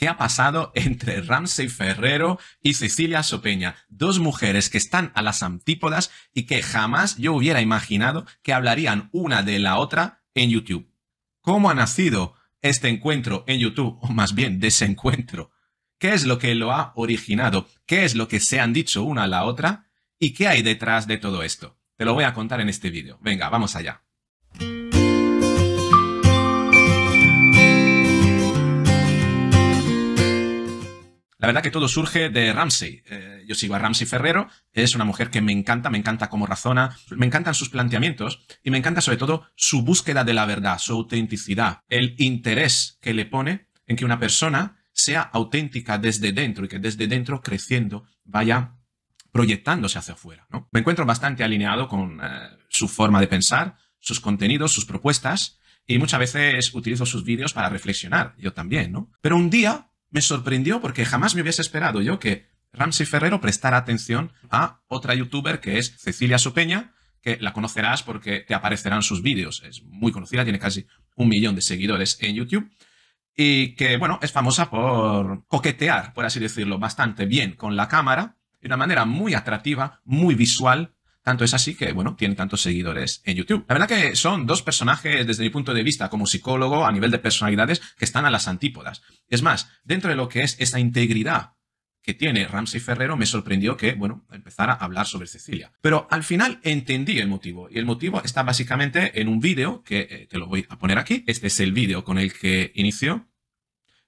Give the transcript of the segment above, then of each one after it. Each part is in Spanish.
¿Qué ha pasado entre Ramsey Ferrero y Cecilia Sopeña? Dos mujeres que están a las antípodas y que jamás yo hubiera imaginado que hablarían una de la otra en YouTube. ¿Cómo ha nacido este encuentro en YouTube? O más bien, desencuentro. ¿Qué es lo que lo ha originado? ¿Qué es lo que se han dicho una a la otra? ¿Y qué hay detrás de todo esto? Te lo voy a contar en este vídeo. Venga, vamos allá. La verdad que todo surge de Ramsey. Eh, yo sigo a Ramsey Ferrero, es una mujer que me encanta, me encanta cómo razona, me encantan sus planteamientos y me encanta sobre todo su búsqueda de la verdad, su autenticidad, el interés que le pone en que una persona sea auténtica desde dentro y que desde dentro creciendo vaya proyectándose hacia afuera. Me encuentro bastante alineado con eh, su forma de pensar, sus contenidos, sus propuestas y muchas veces utilizo sus vídeos para reflexionar, yo también, ¿no? Pero un día me sorprendió porque jamás me hubiese esperado yo que Ramsey Ferrero prestara atención a otra youtuber que es Cecilia Supeña, que la conocerás porque te aparecerán sus vídeos. Es muy conocida, tiene casi un millón de seguidores en YouTube. Y que, bueno, es famosa por coquetear, por así decirlo, bastante bien con la cámara, de una manera muy atractiva, muy visual, tanto es así que, bueno, tiene tantos seguidores en YouTube. La verdad que son dos personajes, desde mi punto de vista como psicólogo, a nivel de personalidades, que están a las antípodas. Es más, dentro de lo que es esa integridad que tiene Ramsey Ferrero, me sorprendió que, bueno, empezara a hablar sobre Cecilia. Pero al final entendí el motivo. Y el motivo está básicamente en un vídeo que eh, te lo voy a poner aquí. Este es el vídeo con el que inició.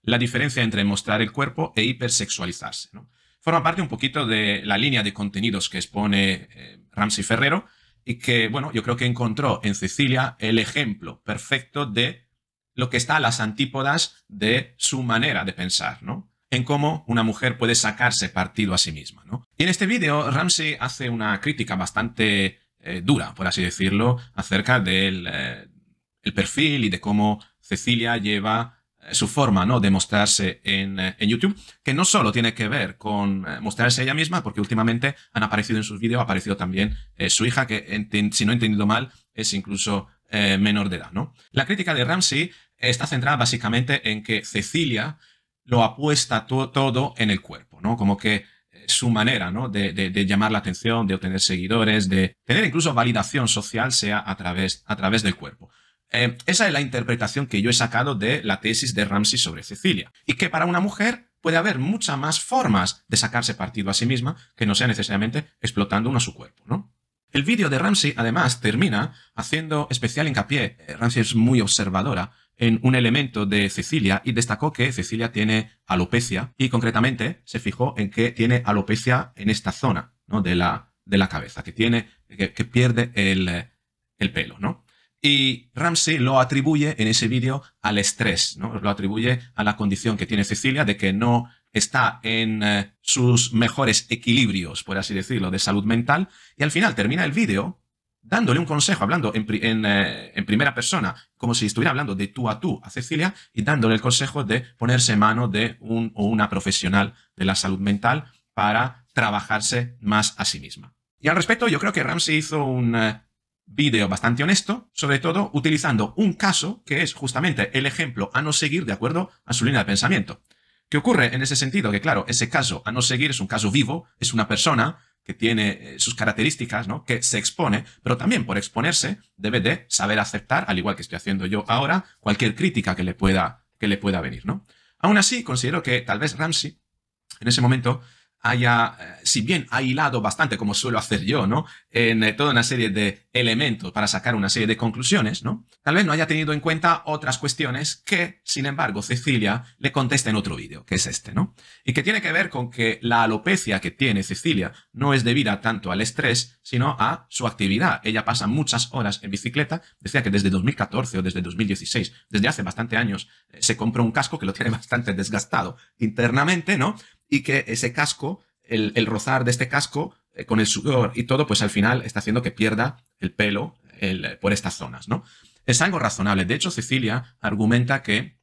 La diferencia entre mostrar el cuerpo e hipersexualizarse. ¿no? forma parte un poquito de la línea de contenidos que expone eh, Ramsey Ferrero y que, bueno, yo creo que encontró en Cecilia el ejemplo perfecto de lo que está a las antípodas de su manera de pensar, ¿no? En cómo una mujer puede sacarse partido a sí misma, ¿no? Y en este vídeo, Ramsey hace una crítica bastante eh, dura, por así decirlo, acerca del eh, perfil y de cómo Cecilia lleva eh, su forma ¿no? de mostrarse eh, en, YouTube, que no solo tiene que ver con eh, mostrarse ella misma, porque últimamente han aparecido en sus vídeos, ha aparecido también su hija, que si no he entendido mal, es incluso menor de edad. ¿no? La crítica de Ramsey está centrada básicamente en que Cecilia lo apuesta todo en el cuerpo, ¿no? como que su manera de, de, llamar la atención, de obtener seguidores, de tener incluso validación social sea a través, a través del cuerpo. Eh, esa es la interpretación que yo he sacado de la tesis de Ramsey sobre Cecilia. Y que para una mujer puede haber muchas más formas de sacarse partido a sí misma que no sea necesariamente explotando uno a su cuerpo, ¿no? El vídeo de Ramsey, además, termina haciendo especial hincapié, eh, Ramsey es muy observadora, en un elemento de Cecilia y destacó que Cecilia tiene alopecia y concretamente se fijó en que tiene alopecia en esta zona ¿no? de, la, de la cabeza, que, tiene, que, que pierde el, eh, el pelo, ¿no? Y Ramsey lo atribuye en ese vídeo al estrés, ¿no? lo atribuye a la condición que tiene Cecilia de que no está en eh, sus mejores equilibrios, por así decirlo, de salud mental. Y al final termina el vídeo dándole un consejo, hablando eh, en, primera persona, como si estuviera hablando de tú a tú a Cecilia y dándole el consejo de ponerse mano de un o una profesional de la salud mental para trabajarse más a sí misma. Y al respecto, yo creo que Ramsey hizo un eh, vídeo bastante honesto, sobre todo utilizando un caso que es justamente el ejemplo a no seguir de acuerdo a su línea de pensamiento. ¿Qué ocurre en ese sentido? Que claro, ese caso a no seguir es un caso vivo, es una persona que tiene eh, sus características, ¿no? Que se expone, pero también por exponerse debe de saber aceptar, al igual que estoy haciendo yo ahora, cualquier crítica que le pueda, que le pueda venir, ¿no? Aún así, considero que tal vez Ramsey, en ese momento, haya, eh, si bien ha hilado bastante, como suelo hacer yo, ¿no? En eh, toda una serie de elementos para sacar una serie de conclusiones, ¿no? Tal vez no haya tenido en cuenta otras cuestiones que, sin embargo, Cecilia le contesta en otro vídeo, que es este, ¿no? Y que tiene que ver con que la alopecia que tiene Cecilia no es debida tanto al estrés, sino a su actividad. Ella pasa muchas horas en bicicleta, decía que desde 2014 o desde 2016, desde hace bastante años, eh, se compró un casco que lo tiene bastante desgastado internamente, ¿no? Y que ese casco, el, el rozar de este casco, eh, con el sudor y todo, pues al final está haciendo que pierda el pelo eh, por estas zonas, ¿no? Es algo razonable. De hecho, Cecilia argumenta que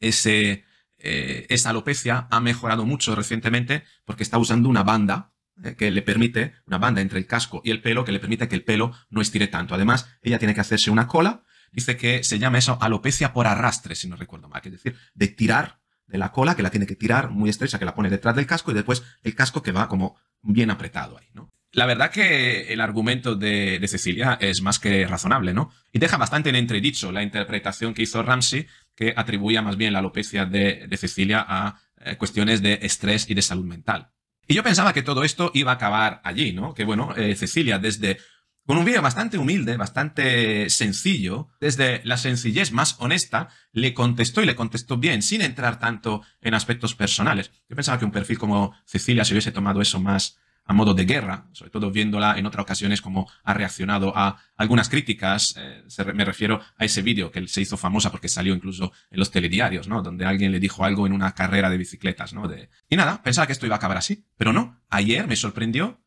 ese, eh, esa alopecia ha mejorado mucho recientemente porque está usando una banda que le permite, una banda entre el casco y el pelo, que le permite que el pelo no estire tanto. Además, ella tiene que hacerse una cola. Dice que se llama eso alopecia por arrastre, si no recuerdo mal, es decir, de tirar de la cola que la tiene que tirar muy estrecha, que la pone detrás del casco y después el casco que va como bien apretado ahí, ¿no? La verdad que el argumento de, Cecilia es más que razonable, ¿no? Y deja bastante en entredicho la interpretación que hizo Ramsey, que atribuía más bien la alopecia de, Cecilia a eh, cuestiones de estrés y de salud mental. Y yo pensaba que todo esto iba a acabar allí, ¿no? Que bueno, eh, Cecilia desde con un vídeo bastante humilde, bastante sencillo, desde la sencillez más honesta, le contestó y le contestó bien, sin entrar tanto en aspectos personales. Yo pensaba que un perfil como Cecilia se hubiese tomado eso más a modo de guerra, sobre todo viéndola en otras ocasiones como ha reaccionado a algunas críticas, eh, me refiero a ese vídeo que se hizo famosa porque salió incluso en los telediarios, ¿no? Donde alguien le dijo algo en una carrera de bicicletas, ¿no? De... Y nada, pensaba que esto iba a acabar así, pero no, ayer me sorprendió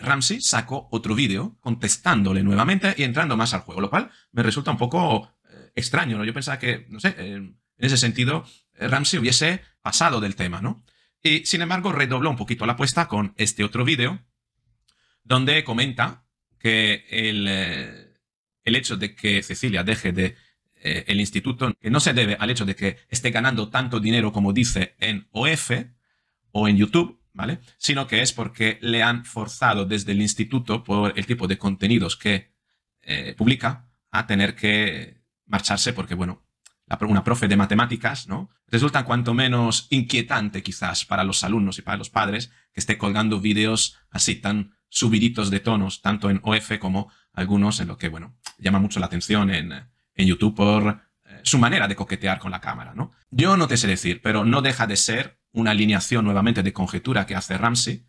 Ramsey sacó otro vídeo contestándole nuevamente y entrando más al juego, lo cual me resulta un poco eh, extraño, ¿no? Yo pensaba que, no sé, eh, en ese sentido, eh, Ramsey hubiese pasado del tema, ¿no? Y sin embargo, redobló un poquito la apuesta con este otro vídeo, donde comenta que el, hecho de que Cecilia deje de el instituto, que no se debe al hecho de que esté ganando tanto dinero como dice en OF o en YouTube, Sino que es porque le han forzado desde el instituto, por el tipo de contenidos que eh, publica, a tener que marcharse porque, bueno, una profe de matemáticas, ¿no? Resulta cuanto menos inquietante quizás para los alumnos y para los padres que esté colgando vídeos así tan subiditos de tonos, tanto en OF como algunos en lo que, bueno, llama mucho la atención en, YouTube por eh, su manera de coquetear con la cámara, ¿no? Yo no te sé decir, pero no deja de ser una alineación nuevamente de conjetura que hace Ramsey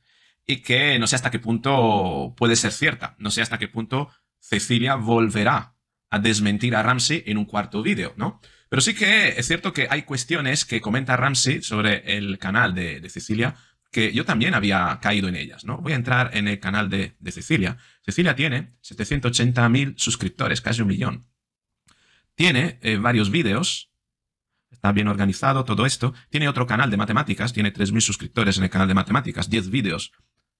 y que no sé hasta qué punto puede ser cierta, no sé hasta qué punto Cecilia volverá a desmentir a Ramsey en un cuarto vídeo, ¿no? Pero sí que es cierto que hay cuestiones que comenta Ramsey sobre el canal de, Cecilia que yo también había caído en ellas, ¿no? Voy a entrar en el canal de, Cecilia. Cecilia tiene 780.000 suscriptores, casi un millón. Tiene eh, varios vídeos está bien organizado todo esto. Tiene otro canal de matemáticas, tiene 3.000 suscriptores en el canal de matemáticas, 10 vídeos.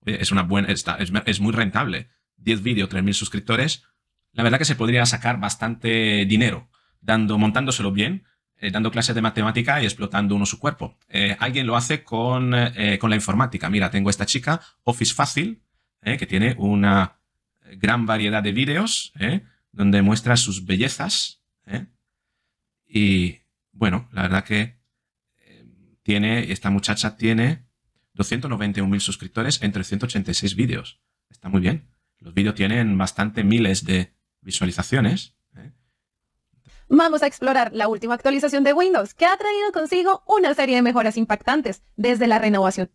Es una buena, es, muy rentable. 10 vídeos, 3.000 suscriptores. La verdad que se podría sacar bastante dinero dando, montándoselo bien, eh, dando clases de matemática y explotando uno su cuerpo. Eh, alguien lo hace con, eh, con la informática. Mira, tengo esta chica, Office Fácil, que tiene una gran variedad de vídeos donde muestra sus bellezas. Y bueno, la verdad que em, tiene, esta muchacha tiene 291.000 suscriptores en 386 vídeos. Está muy bien. Los vídeos tienen bastante miles de visualizaciones. ¿eh? Vamos a explorar la última actualización de Windows, que ha traído consigo una serie de mejoras impactantes desde la renovación.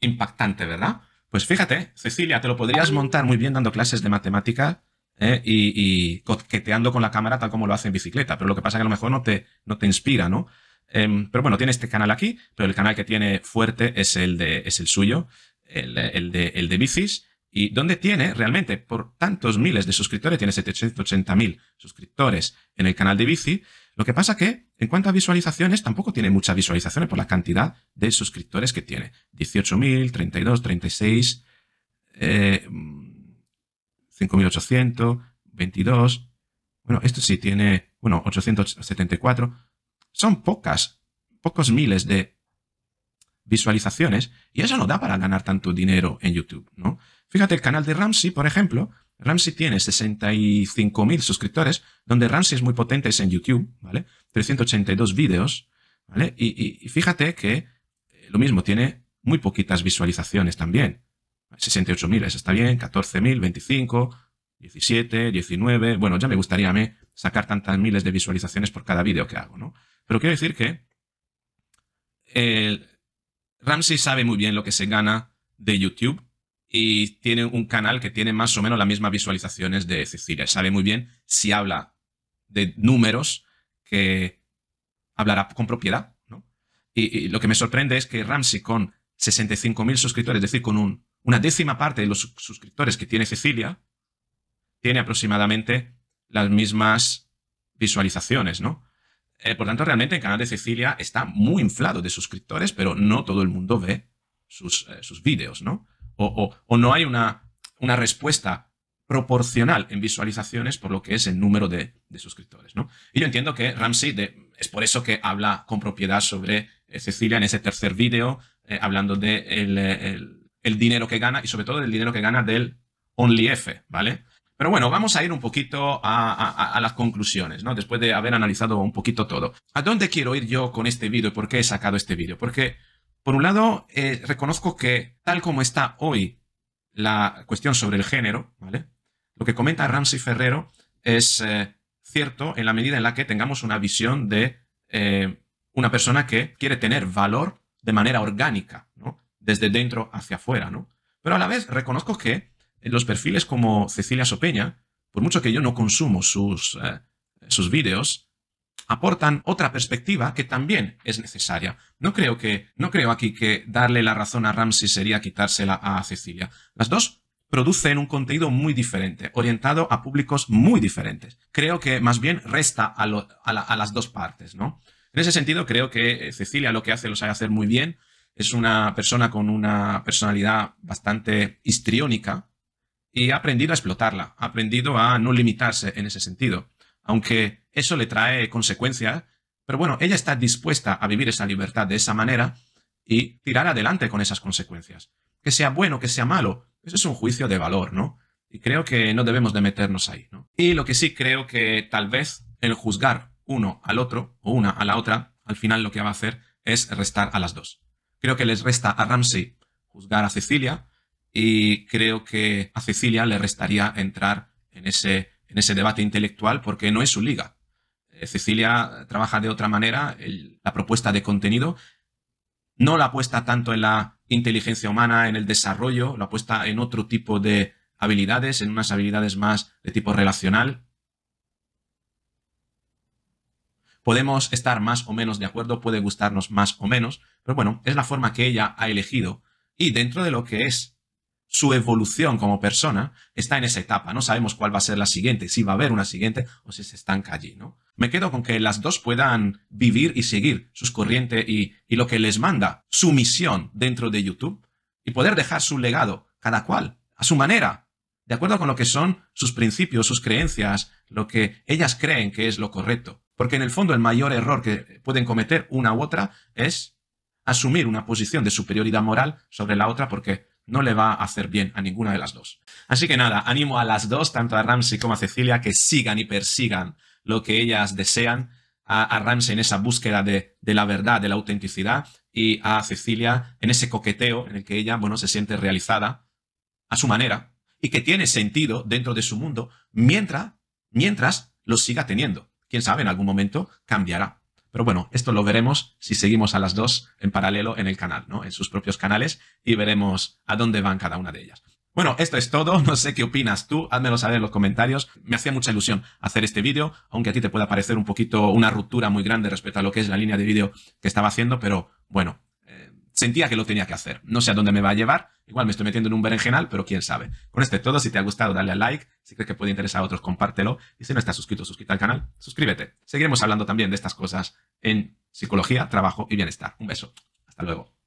Impactante, ¿verdad? Pues fíjate, Cecilia, te lo podrías montar muy bien dando clases de matemática ¿eh? y, y, coqueteando con la cámara tal como lo hace en bicicleta. Pero lo que pasa es que a lo mejor no te, no te inspira, ¿no? Em, pero bueno, tiene este canal aquí, pero el canal que tiene fuerte es el, de, es el suyo, el, el, de, el de bicis, y donde tiene realmente por tantos miles de suscriptores, tiene 780.000 suscriptores en el canal de bici. Lo que pasa que, en cuanto a visualizaciones, tampoco tiene muchas visualizaciones por la cantidad de suscriptores que tiene. 18.000, 32, 36. Eh, 5800, 22. Bueno, esto sí tiene, bueno, 874. Son pocas, pocos miles de visualizaciones y eso no da para ganar tanto dinero en YouTube, ¿no? Fíjate, el canal de Ramsey, por ejemplo, Ramsey tiene 65.000 suscriptores, donde Ramsey es muy potente es en YouTube, ¿vale? 382 vídeos, ¿vale? y, fíjate que eh, lo mismo, tiene muy poquitas visualizaciones también. 68.000, eso está bien, 14.000, 25, 17, 19, bueno, ya me gustaría a mí sacar tantas miles de visualizaciones por cada vídeo que hago, ¿no? Pero quiero decir que Ramsey sabe muy bien lo que se gana de YouTube y tiene un canal que tiene más o menos las mismas visualizaciones de Cecilia. Sabe muy bien si habla de números que hablará con propiedad, ¿no? y lo que me sorprende es que Ramsey con 65.000 suscriptores, es decir, con un una décima parte de los suscriptores que tiene Cecilia tiene aproximadamente las mismas visualizaciones, ¿no? Eh, por tanto, realmente el canal de Cecilia está muy inflado de suscriptores, pero no todo el mundo ve sus, eh, vídeos, ¿no? O, no hay una, una respuesta proporcional en visualizaciones por lo que es el número de, suscriptores, ¿no? Y yo entiendo que Ramsey, es por eso que habla con propiedad sobre eh, Cecilia en ese tercer vídeo, hablando de el el dinero que gana y sobre todo el dinero que gana del OnlyF, ¿vale? Pero bueno, vamos a ir un poquito a, las conclusiones, ¿no? Después de haber analizado un poquito todo. ¿A dónde quiero ir yo con este vídeo y por qué he sacado este vídeo? Porque, por un lado, eh, reconozco que tal como está hoy la cuestión sobre el género, ¿vale? Lo que comenta Ramsey Ferrero es eh, cierto en la medida en la que tengamos una visión de eh, una persona que quiere tener valor de manera orgánica, desde dentro hacia afuera, ¿no? Pero a la vez reconozco que los perfiles como Cecilia Sopeña, por mucho que yo no consumo sus, eh, sus vídeos, aportan otra perspectiva que también es necesaria. No creo, que, no creo aquí que darle la razón a Ramsey sería quitársela a Cecilia. Las dos producen un contenido muy diferente, orientado a públicos muy diferentes. Creo que más bien resta a, las dos partes, ¿no? En ese sentido, creo que eh, Cecilia lo que hace lo sabe hacer muy bien, es una persona con una personalidad bastante histriónica y ha aprendido a explotarla, ha aprendido a no limitarse en ese sentido, aunque eso le trae consecuencias, pero bueno, ella está dispuesta a vivir esa libertad de esa manera y tirar adelante con esas consecuencias. Que sea bueno, que sea malo, eso es un juicio de valor, ¿no? Y creo que no debemos de meternos ahí, ¿no? Y lo que sí creo que tal vez el juzgar uno al otro o una a la otra, al final lo que va a hacer es restar a las dos. Creo que les resta a Ramsey juzgar a Cecilia y creo que a Cecilia le restaría entrar en ese, en ese debate intelectual porque no es su liga. Eh, Cecilia trabaja de otra manera, la propuesta de contenido no la apuesta tanto en la inteligencia humana, en el desarrollo, la apuesta en otro tipo de habilidades, en unas habilidades más de tipo relacional, Podemos estar más o menos de acuerdo, puede gustarnos más o menos, pero bueno, es la forma que ella ha elegido y dentro de lo que es su evolución como persona está en esa etapa. No sabemos cuál va a ser la siguiente, si va a haber una siguiente o si se estanca allí, ¿no? Me quedo con que las dos puedan vivir y seguir sus corrientes y lo que les manda su misión dentro de YouTube y poder dejar su legado, cada cual, a su manera, de acuerdo con lo que son sus principios, sus creencias, lo que ellas creen que es lo correcto. Porque en el fondo el mayor error que pueden cometer una u otra es asumir una posición de superioridad moral sobre la otra porque no le va a hacer bien a ninguna de las dos. Así que nada, animo a las dos, tanto a Ramsey como a Cecilia, que sigan y persigan lo que ellas desean, a, Ramsey en esa búsqueda de, la verdad, de la autenticidad, y a Cecilia en ese coqueteo en el que ella, bueno, se siente realizada a su manera y que tiene sentido dentro de su mundo mientras, mientras lo siga teniendo quién sabe, en algún momento cambiará. Pero bueno, esto lo veremos si seguimos a las dos en paralelo en el canal, ¿no? En sus propios canales y veremos a dónde van cada una de ellas. Bueno, esto es todo. No sé qué opinas tú. Házmelo saber en los comentarios. Me hacía mucha ilusión hacer este vídeo, aunque a ti te pueda parecer un poquito una ruptura muy grande respecto a lo que es la línea de vídeo que estaba haciendo, pero bueno, sentía que lo tenía que hacer. No sé a dónde me va a llevar, igual me estoy metiendo en un berenjenal, pero quién sabe. Con este es todo, si te ha gustado dale a like, si crees que puede interesar a otros compártelo y si no estás suscrito, suscríbete al canal, suscríbete. Seguiremos hablando también de estas cosas en psicología, trabajo y bienestar. Un beso. Hasta luego.